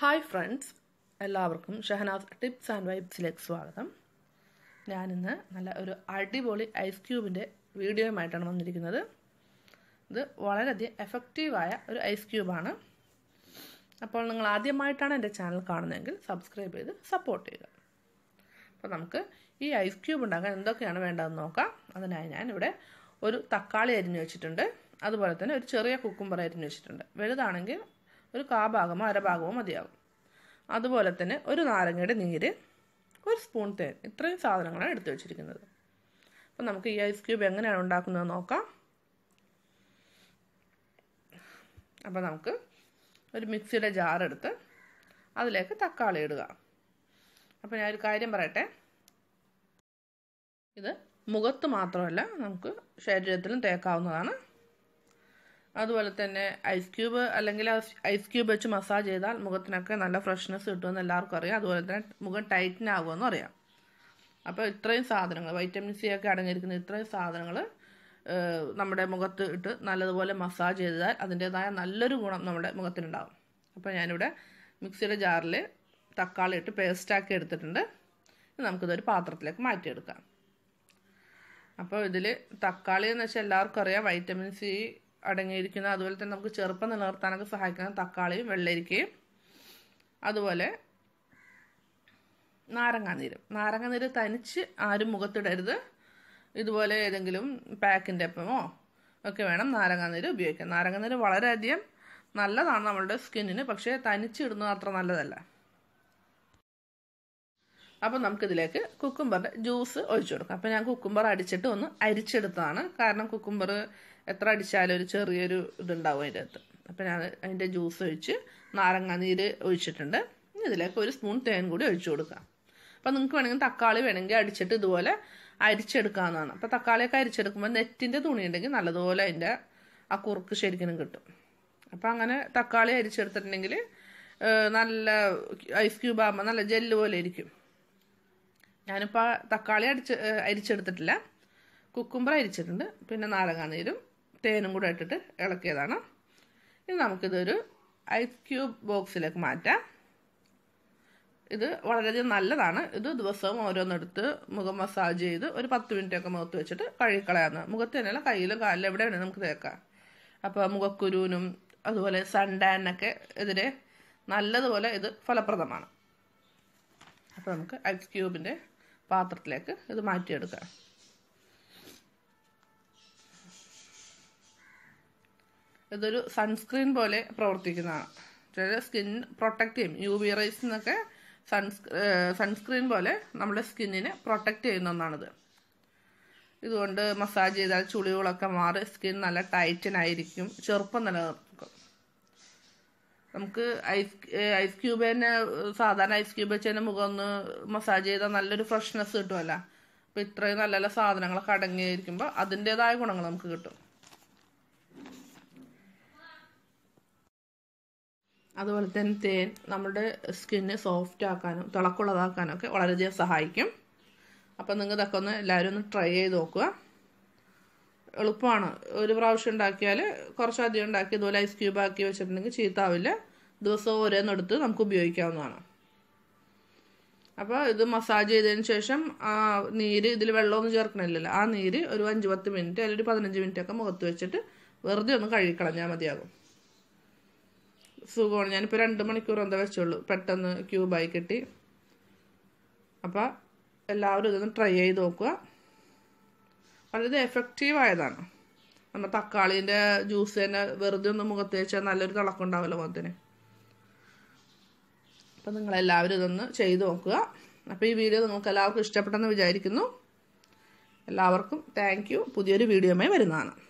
hi friends എല്ലാവർക്കും Shahnaz tips and വൈബ്സിലേക്ക് സ്വാഗതം ഞാനിന്ന് നല്ല ഒരു അടിപൊളി ഐസ് ക്യൂബിൻ്റെ വീഡിയോയുമായിട്ടാണ് വന്നിരിക്കുന്നത് ഇത് വളരെയധികം എഫക്റ്റീവായ ഒരു ഐസ് ക്യൂബാണ് അപ്പോൾ നിങ്ങൾ ആദ്യമായിട്ടാണ് എൻ്റെ ചാനൽ കാണുന്നതെങ്കിൽ സബ്സ്ക്രൈബ് ചെയ്ത് സപ്പോർട്ട് ചെയ്യുക അപ്പോൾ നമുക്ക് ഈ ഐസ് ക്യൂബ് ഉണ്ടാക്കാൻ എന്തൊക്കെയാണ് വേണ്ടതെന്ന് നോക്കാം അതിനായി ഇവിടെ ഒരു തക്കാളി അരിഞ്ഞു വെച്ചിട്ടുണ്ട് അതുപോലെ തന്നെ ഒരു ചെറിയ കുക്കുംബർ അരിഞ്ഞു വെച്ചിട്ടുണ്ട് വലുതാണെങ്കിൽ ഒരു കാഭാഗമോ അരഭാഗമോ മതിയാകും അതുപോലെ തന്നെ ഒരു നാരങ്ങയുടെ നീര് ഒരു സ്പൂൺ തേൻ ഇത്രയും സാധനങ്ങളാണ് എടുത്തു വെച്ചിരിക്കുന്നത് അപ്പം നമുക്ക് ഈ ഐസ് ക്യൂബ് എങ്ങനെയാണ് ഉണ്ടാക്കുന്നത് നോക്കാം അപ്പോൾ നമുക്ക് ഒരു മിക്സിയുടെ ജാറെടുത്ത് അതിലേക്ക് തക്കാളി ഇടുക അപ്പോൾ ഞാൻ ഒരു കാര്യം പറയട്ടെ ഇത് മുഖത്ത് മാത്രമല്ല നമുക്ക് ശരീരത്തിലും തേക്കാവുന്നതാണ് അതുപോലെ തന്നെ ഐസ് ക്യൂബ് അല്ലെങ്കിൽ ഐസ് ക്യൂബ് വെച്ച് മസാജ് ചെയ്താൽ മുഖത്തിനൊക്കെ നല്ല ഫ്രഷ്നെസ് കിട്ടുമെന്ന് എല്ലാവർക്കും അറിയാം അതുപോലെ തന്നെ മുഖം ടൈറ്റൻ ആകുമെന്നും അറിയാം അപ്പോൾ ഇത്രയും സാധനങ്ങൾ വൈറ്റമിൻ സി ഒക്കെ അടങ്ങിയിരിക്കുന്ന ഇത്രയും സാധനങ്ങൾ നമ്മുടെ മുഖത്ത് ഇട്ട് നല്ലതുപോലെ മസാജ് ചെയ്താൽ അതിൻ്റേതായ നല്ലൊരു ഗുണം നമ്മുടെ മുഖത്തിനുണ്ടാകും അപ്പോൾ ഞാനിവിടെ മിക്സിയുടെ ജാറിൽ തക്കാളി ഇട്ട് പേസ്റ്റാക്കി എടുത്തിട്ടുണ്ട് നമുക്കിതൊരു പാത്രത്തിലേക്ക് മാറ്റിയെടുക്കാം അപ്പോൾ ഇതിൽ തക്കാളി എന്ന് വെച്ചാൽ എല്ലാവർക്കും അറിയാം വൈറ്റമിൻ സി അടങ്ങിയിരിക്കുന്ന അതുപോലെ തന്നെ നമുക്ക് ചെറുപ്പം നിലനിർത്താനൊക്കെ സഹായിക്കുന്ന തക്കാളിയും വെള്ളരിക്കയും അതുപോലെ നാരങ്ങാനീര് നാരങ്ങാനീര് തനിച്ച് ആരും മുഖത്തിടരുത് ഇതുപോലെ ഏതെങ്കിലും പാക്കിൻ്റെ അപ്പമോ ഒക്കെ വേണം നാരങ്ങാനീര് ഉപയോഗിക്കാൻ നാരങ്ങാനീര് വളരെയധികം നല്ലതാണ് നമ്മളുടെ സ്കിന്നിന് പക്ഷേ തനിച്ചിടുന്നത് അത്ര നല്ലതല്ല അപ്പോൾ നമുക്കിതിലേക്ക് കുക്കുംബറിൻ്റെ ജ്യൂസ് ഒഴിച്ചു കൊടുക്കാം അപ്പോൾ ഞാൻ കുക്കുംബർ അടിച്ചിട്ട് ഒന്ന് അരിച്ചെടുത്തതാണ് കാരണം കുക്കുംബർ എത്ര അടിച്ചാലും ഒരു ചെറിയൊരു ഇതുണ്ടാവും അതിൻ്റെ അകത്ത് അപ്പോൾ ഞാൻ അതിൻ്റെ ജ്യൂസ് ഒഴിച്ച് നാരങ്ങാനീര് ഒഴിച്ചിട്ടുണ്ട് ഇതിലേക്ക് ഒരു സ്പൂൺ തേൻ കൂടി ഒഴിച്ചു കൊടുക്കാം അപ്പോൾ നിങ്ങൾക്ക് വേണമെങ്കിൽ തക്കാളി വേണമെങ്കിൽ അടിച്ചിട്ട് ഇതുപോലെ അരിച്ചെടുക്കാവുന്നതാണ് അപ്പോൾ തക്കാളിയൊക്കെ അരിച്ചെടുക്കുമ്പോൾ നെറ്റിൻ്റെ തുണി ഉണ്ടെങ്കിൽ നല്ലതുപോലെ അതിൻ്റെ ആ കുറുക്ക് ശരിക്കും കിട്ടും അപ്പോൾ അങ്ങനെ തക്കാളി അരിച്ചെടുത്തിട്ടുണ്ടെങ്കിൽ നല്ല ഐസ് ക്യൂബ് ആകുമ്പോൾ നല്ല ജെല്ല് പോലെ ഇരിക്കും ഞാനിപ്പോൾ തക്കാളി അടിച്ച് അരിച്ചെടുത്തിട്ടില്ല കുക്കുംബർ അരിച്ചിട്ടുണ്ട് പിന്നെ നാരങ്ങാനീരും തേനും കൂടെ ഇട്ടിട്ട് ഇളക്കിയതാണ് ഇനി നമുക്കിതൊരു ഐസ് ക്യൂബ് ബോക്സിലേക്ക് മാറ്റാം ഇത് വളരെയധികം നല്ലതാണ് ഇത് ദിവസവും ഓരോന്നെടുത്ത് മുഖം മസാജ് ചെയ്ത് ഒരു പത്ത് മിനിറ്റൊക്കെ മുഖത്ത് വെച്ചിട്ട് കഴുകിക്കളയാന്ന് മുഖത്ത് തന്നെയല്ല കയ്യിലും കാലിലും എവിടെ വേണേലും നമുക്ക് തേക്കാം അപ്പോൾ മുഖക്കുരുവിനും അതുപോലെ സൺഡാനൊക്കെ എതിരെ നല്ലതുപോലെ ഇത് ഫലപ്രദമാണ് അപ്പോൾ നമുക്ക് ഐസ് ക്യൂബിൻ്റെ പാത്രത്തിലേക്ക് ഇത് മാറ്റിയെടുക്കുക ഇതൊരു സൺസ്ക്രീൻ പോലെ പ്രവർത്തിക്കുന്നതാണ് ചില സ്കിൻ പ്രൊട്ടക്റ്റ് ചെയ്യും യു വി റൈസ് എന്നൊക്കെ സൺസ്ക്രീൻ പോലെ നമ്മുടെ സ്കിന്നിനെ പ്രൊട്ടക്റ്റ് ചെയ്യുന്ന ഒന്നാണിത് ഇതുകൊണ്ട് മസാജ് ചെയ്താൽ ചുളിവുകളൊക്കെ മാറി സ്കിൻ നല്ല ടൈറ്റൻ ആയിരിക്കും ചെറുപ്പം നിലനിർത്തും നമുക്ക് ഐസ് ഐസ് ക്യൂബ് തന്നെ സാധാരണ ഐസ് ക്യൂബ് വെച്ച് തന്നെ മുഖം ഒന്ന് മസാജ് ചെയ്താൽ നല്ലൊരു ഫ്രഷ്നെസ് കിട്ടുമല്ല അപ്പോൾ ഇത്രയും നല്ല നല്ല സാധനങ്ങളൊക്കെ അടങ്ങിയിരിക്കുമ്പോൾ അതിൻ്റെതായ ഗുണങ്ങൾ നമുക്ക് കിട്ടും അതുപോലെ തന്നെ തേൻ നമ്മുടെ സ്കിന്ന് സോഫ്റ്റ് ആക്കാനും തിളക്കുള്ളതാക്കാനും ഒക്കെ വളരെയധികം സഹായിക്കും അപ്പം നിങ്ങൾ ഇതൊക്കെ ഒന്ന് എല്ലാവരും ഒന്ന് ട്രൈ ചെയ്ത് നോക്കുക എളുപ്പമാണ് ഒരു പ്രാവശ്യം ഉണ്ടാക്കിയാൽ കുറച്ചധികം ഉണ്ടാക്കി അതുപോലെ ഐസ് ക്യൂബ് ആക്കി വെച്ചിട്ടുണ്ടെങ്കിൽ ചീത്താവില്ല ദിവസവും എടുത്ത് നമുക്ക് ഉപയോഗിക്കാവുന്നതാണ് അപ്പോൾ ഇത് മസാജ് ചെയ്തതിന് ശേഷം ആ നീര് ഇതിൽ വെള്ളമൊന്നും ചേർക്കണില്ലല്ലോ ആ നീര് ഒരു അഞ്ച് പത്ത് മിനിറ്റ് അല്ലെങ്കിൽ ഒരു പതിനഞ്ച് മിനിറ്റ് ഒക്കെ മുഖത്ത് വെച്ചിട്ട് വെറുതെ ഒന്ന് കഴുകിക്കളഞ്ഞാൽ മതിയാകും സുഖമാണ് ഞാനിപ്പോൾ രണ്ട് മണിക്കൂർ എന്താ വെച്ചുള്ളൂ പെട്ടെന്ന് ക്യൂബായി കിട്ടി അപ്പോൾ എല്ലാവരും ഇതൊന്ന് ട്രൈ ചെയ്ത് നോക്കുക വളരെ എഫക്റ്റീവായതാണ് നമ്മൾ തക്കാളിൻ്റെ ജ്യൂസ് തന്നെ വെറുതെ ഒന്ന് മുഖത്ത് വെച്ചാൽ നല്ലൊരു തിളക്കമുണ്ടാവുമല്ലോ മുഖത്തിന് അപ്പം നിങ്ങളെല്ലാവരും ഇതൊന്ന് ചെയ്തു നോക്കുക അപ്പോൾ ഈ വീഡിയോ നിങ്ങൾക്ക് എല്ലാവർക്കും ഇഷ്ടപ്പെട്ടെന്ന് വിചാരിക്കുന്നു എല്ലാവർക്കും താങ്ക് യു പുതിയൊരു വീഡിയോയുമായി വരുന്നതാണ്